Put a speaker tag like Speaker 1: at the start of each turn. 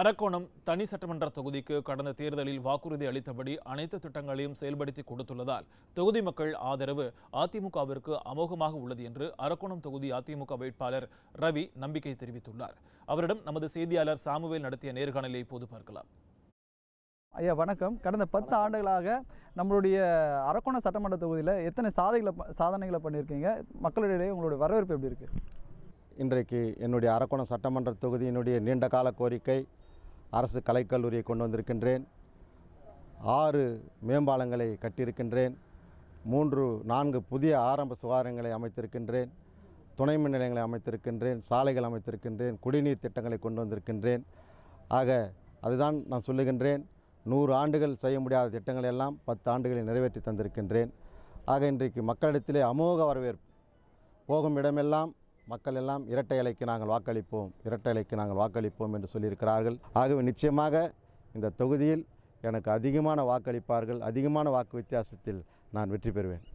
Speaker 1: அரக்கோணம் தனி சட்டமன்ற தொகுதிக்கு கடந்த தேர்தலில் வாக்குறுதி அளித்தபடி அனைத்து திட்டங்களையும் செயல்படுத்தி கொடுத்துள்ளதால் தொகுதி மக்கள் ஆதரவு அதிமுகவிற்கு அமோகமாக உள்ளது என்று அரக்கோணம் தொகுதி அதிமுக வேட்பாளர் ரவி நம்பிக்கை தெரிவித்துள்ளார் அவரிடம் நமது செய்தியாளர் சாமுவேல் நடத்திய நேர்காணலை இப்போது பார்க்கலாம்
Speaker 2: ஐயா வணக்கம் கடந்த பத்து ஆண்டுகளாக நம்மளுடைய அரக்கோணம் சட்டமன்ற தொகுதியில் எத்தனை சாதைகளை சாதனைகளை பண்ணியிருக்கீங்க மக்களிடையே உங்களுடைய வரவேற்பு எப்படி இருக்குது
Speaker 3: இன்றைக்கு என்னுடைய அரக்கோணம் சட்டமன்ற தொகுதியினுடைய நீண்ட கால கோரிக்கை அரசு கலைக்கல்லூரியை கொண்டு வந்திருக்கின்றேன் ஆறு மேம்பாலங்களை கட்டியிருக்கின்றேன் மூன்று நான்கு புதிய ஆரம்ப சுகாதாரங்களை அமைத்திருக்கின்றேன் துணை மின் நிலையங்களை அமைத்திருக்கின்றேன் சாலைகள் அமைத்திருக்கின்றேன் குடிநீர் திட்டங்களை கொண்டு வந்திருக்கின்றேன் ஆக அதுதான் நான் சொல்லுகின்றேன் நூறு ஆண்டுகள் செய்ய முடியாத திட்டங்களை எல்லாம் பத்து ஆண்டுகளில் நிறைவேற்றி தந்திருக்கின்றேன் ஆக இன்றைக்கு மக்களிடத்திலே அமோக வரவேற்பு போகும் இடமெல்லாம் மக்கள் எல்லாம் இரட்டை இலைக்கு நாங்கள் வாக்களிப்போம் இரட்டை இலைக்கு நாங்கள் வாக்களிப்போம் என்று சொல்லியிருக்கிறார்கள் ஆகவே நிச்சயமாக இந்த தொகுதியில் எனக்கு அதிகமான வாக்களிப்பார்கள் அதிகமான வாக்கு வித்தியாசத்தில் நான் வெற்றி பெறுவேன்